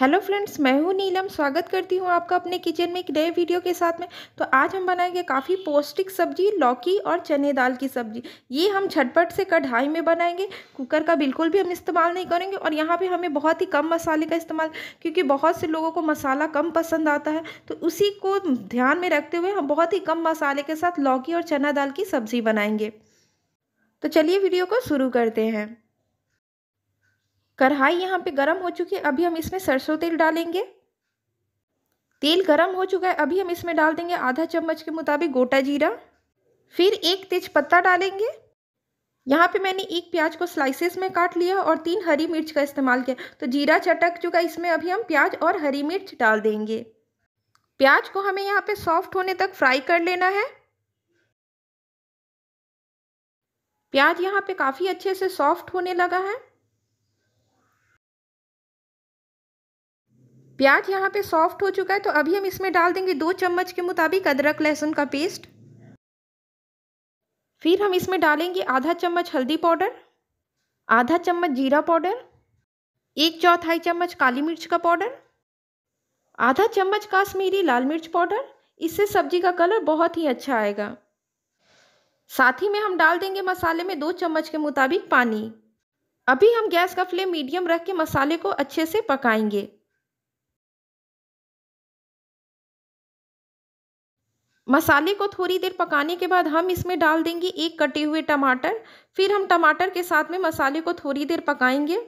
hello friends मैं हूं नीलम स्वागत करती हूं आपका अपने किचन में एक नए वीडियो के साथ में तो आज हम बनाएंगे काफ़ी पौष्टिक सब्जी लौकी और चने दाल की सब्जी ये हम झटपट से कढ़ाई में बनाएंगे कुकर का बिल्कुल भी हम इस्तेमाल नहीं करेंगे और यहाँ पे हमें बहुत ही कम मसाले का इस्तेमाल क्योंकि बहुत से लोगों को मसाला कम पसंद आता है तो उसी को ध्यान में रखते हुए हम बहुत ही कम मसाले के साथ लौकी और चना दाल की सब्ज़ी बनाएँगे तो चलिए वीडियो को शुरू करते हैं कढ़ाई यहाँ पे गर्म हो चुकी है अभी हम इसमें सरसों तेल डालेंगे तेल गर्म हो चुका है अभी हम इसमें डाल देंगे आधा चम्मच के मुताबिक गोटा जीरा फिर एक तेज पत्ता डालेंगे यहाँ पे मैंने एक प्याज को स्लाइसेस में काट लिया और तीन हरी मिर्च का इस्तेमाल किया तो जीरा चटक चुका इसमें अभी हम प्याज और हरी मिर्च डाल देंगे प्याज को हमें यहाँ पे सॉफ्ट होने तक फ्राई कर लेना है प्याज यहाँ पे काफ़ी अच्छे से सॉफ्ट होने लगा है प्याज यहाँ पे सॉफ्ट हो चुका है तो अभी हम इसमें डाल देंगे दो चम्मच के मुताबिक अदरक लहसुन का पेस्ट फिर हम इसमें डालेंगे आधा चम्मच हल्दी पाउडर आधा चम्मच जीरा पाउडर एक चौथाई चम्मच काली मिर्च का पाउडर आधा चम्मच काश्मीरी लाल मिर्च पाउडर इससे सब्जी का कलर बहुत ही अच्छा आएगा साथ ही में हम डाल देंगे मसाले में दो चम्मच के मुताबिक पानी अभी हम गैस का फ्लेम मीडियम रख के मसाले को अच्छे से पकाएंगे मसाले को थोड़ी देर पकाने के बाद हम इसमें डाल देंगे एक कटे हुए टमाटर फिर हम टमाटर के साथ में मसाले को थोड़ी देर पकाएंगे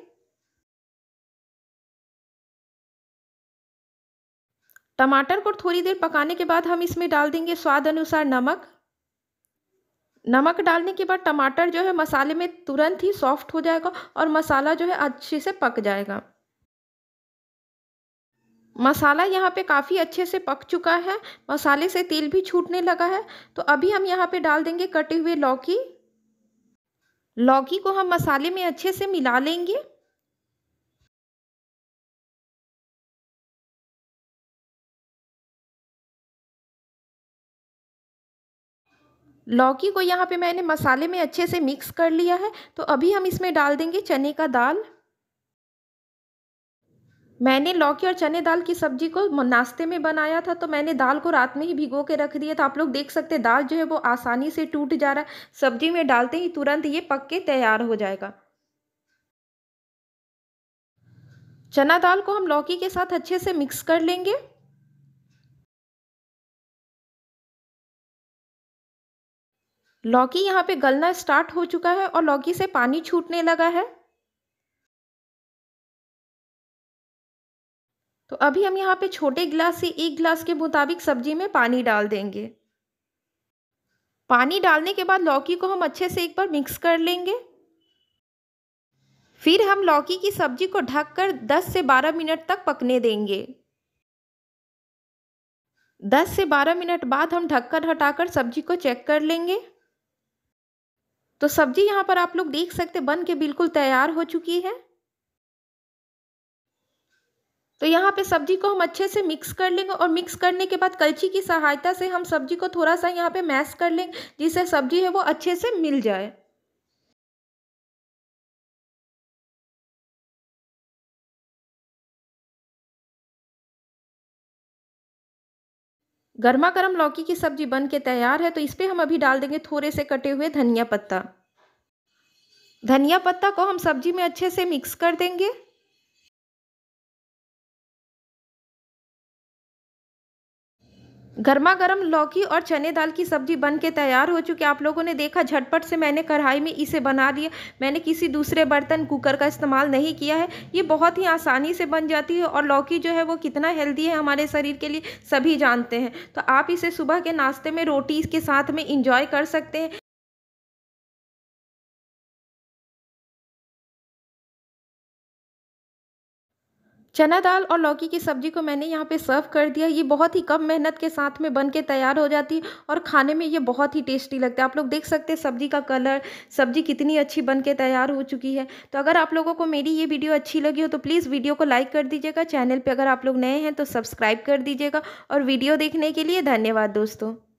टमाटर को थोड़ी देर पकाने के बाद हम इसमें डाल देंगे स्वाद अनुसार नमक नमक डालने के बाद टमाटर जो है मसाले में तुरंत ही सॉफ्ट हो जाएगा और मसाला जो है अच्छे से पक जाएगा मसाला यहाँ पे काफ़ी अच्छे से पक चुका है मसाले से तेल भी छूटने लगा है तो अभी हम यहाँ पे डाल देंगे कटे हुए लौकी लौकी को हम मसाले में अच्छे से मिला लेंगे लौकी को यहाँ पे मैंने मसाले में अच्छे से मिक्स कर लिया है तो अभी हम इसमें डाल देंगे चने का दाल मैंने लौकी और चने दाल की सब्जी को नाश्ते में बनाया था तो मैंने दाल को रात में ही भिगो के रख दिया था आप लोग देख सकते हैं दाल जो है वो आसानी से टूट जा रहा है सब्जी में डालते ही तुरंत ये पक के तैयार हो जाएगा चना दाल को हम लौकी के साथ अच्छे से मिक्स कर लेंगे लौकी यहाँ पे गलना स्टार्ट हो चुका है और लौकी से पानी छूटने लगा है तो अभी हम यहाँ पे छोटे गिलास से एक गिलास के मुताबिक सब्जी में पानी डाल देंगे पानी डालने के बाद लौकी को हम अच्छे से एक बार मिक्स कर लेंगे फिर हम लौकी की सब्जी को ढककर 10 से 12 मिनट तक पकने देंगे 10 से 12 मिनट बाद हम ढककर हटाकर सब्जी को चेक कर लेंगे तो सब्जी यहाँ पर आप लोग देख सकते बन के बिल्कुल तैयार हो चुकी है तो यहाँ पे सब्जी को हम अच्छे से मिक्स कर लेंगे और मिक्स करने के बाद कलछी की सहायता से हम सब्जी को थोड़ा सा यहाँ पे मैश कर लेंगे जिससे सब्जी है वो अच्छे से मिल जाए गर्मा गर्म लौकी की सब्जी बन के तैयार है तो इस पर हम अभी डाल देंगे थोड़े से कटे हुए धनिया पत्ता धनिया पत्ता को हम सब्जी में अच्छे से मिक्स कर देंगे गर्मा गर्म लौकी और चने दाल की सब्जी बन के तैयार हो चुकी आप लोगों ने देखा झटपट से मैंने कढ़ाई में इसे बना लिया मैंने किसी दूसरे बर्तन कुकर का इस्तेमाल नहीं किया है ये बहुत ही आसानी से बन जाती है और लौकी जो है वो कितना हेल्दी है हमारे शरीर के लिए सभी जानते हैं तो आप इसे सुबह के नाश्ते में रोटी के साथ में इंजॉय कर सकते हैं चना दाल और लौकी की सब्ज़ी को मैंने यहाँ पे सर्व कर दिया ये बहुत ही कम मेहनत के साथ में बन के तैयार हो जाती है और खाने में ये बहुत ही टेस्टी लगता है आप लोग देख सकते हैं सब्ज़ी का कलर सब्ज़ी कितनी अच्छी बन के तैयार हो चुकी है तो अगर आप लोगों को मेरी ये वीडियो अच्छी लगी हो तो प्लीज़ वीडियो को लाइक कर दीजिएगा चैनल पर अगर आप लोग नए हैं तो सब्सक्राइब कर दीजिएगा और वीडियो देखने के लिए धन्यवाद दोस्तों